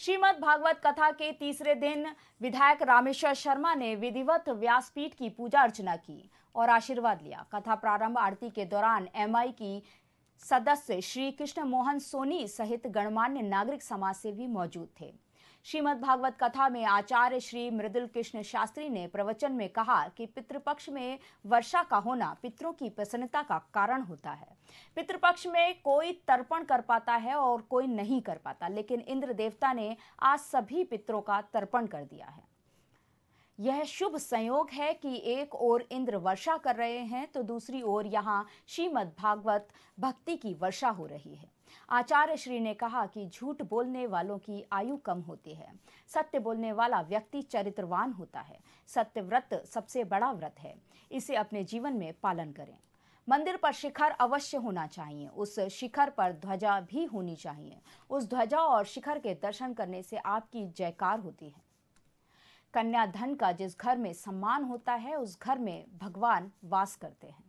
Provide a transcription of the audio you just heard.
श्रीमद भागवत कथा के तीसरे दिन विधायक रामेश्वर शर्मा ने विधिवत व्यासपीठ की पूजा अर्चना की और आशीर्वाद लिया कथा प्रारंभ आरती के दौरान एमआई की सदस्य श्री कृष्ण मोहन सोनी सहित गणमान्य नागरिक समाज से भी मौजूद थे श्रीमद् भागवत कथा में आचार्य श्री मृदुल कृष्ण शास्त्री ने प्रवचन में कहा कि पितृपक्ष में वर्षा का होना पितरों की प्रसन्नता का कारण होता है पितृपक्ष में कोई तर्पण कर पाता है और कोई नहीं कर पाता लेकिन इंद्र देवता ने आज सभी पितरों का तर्पण कर दिया है यह शुभ संयोग है कि एक ओर इंद्र वर्षा कर रहे हैं तो दूसरी ओर यहाँ श्रीमद भागवत भक्ति की वर्षा हो रही है आचार्य श्री ने कहा कि झूठ बोलने वालों की आयु कम होती है सत्य बोलने वाला व्यक्ति चरित्रवान होता है सत्य व्रत सबसे बड़ा व्रत है इसे अपने जीवन में पालन करें मंदिर पर शिखर अवश्य होना चाहिए उस शिखर पर ध्वजा भी होनी चाहिए उस ध्वजा और शिखर के दर्शन करने से आपकी जयकार होती है कन्या धन का जिस घर में सम्मान होता है उस घर में भगवान वास करते हैं